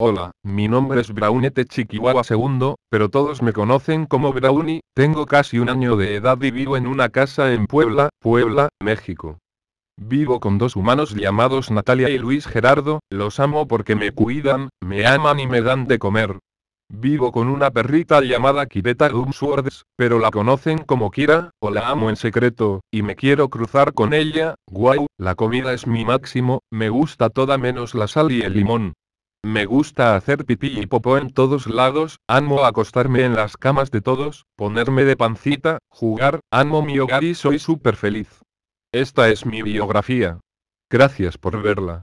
Hola, mi nombre es Braunete Chiquihuahua II, pero todos me conocen como Brauni, tengo casi un año de edad y vivo en una casa en Puebla, Puebla, México. Vivo con dos humanos llamados Natalia y Luis Gerardo, los amo porque me cuidan, me aman y me dan de comer. Vivo con una perrita llamada Kireta Gumswords, pero la conocen como Kira, o la amo en secreto, y me quiero cruzar con ella, guau, la comida es mi máximo, me gusta toda menos la sal y el limón. Me gusta hacer pipí y popó en todos lados, amo acostarme en las camas de todos, ponerme de pancita, jugar, amo mi hogar y soy súper feliz. Esta es mi biografía. Gracias por verla.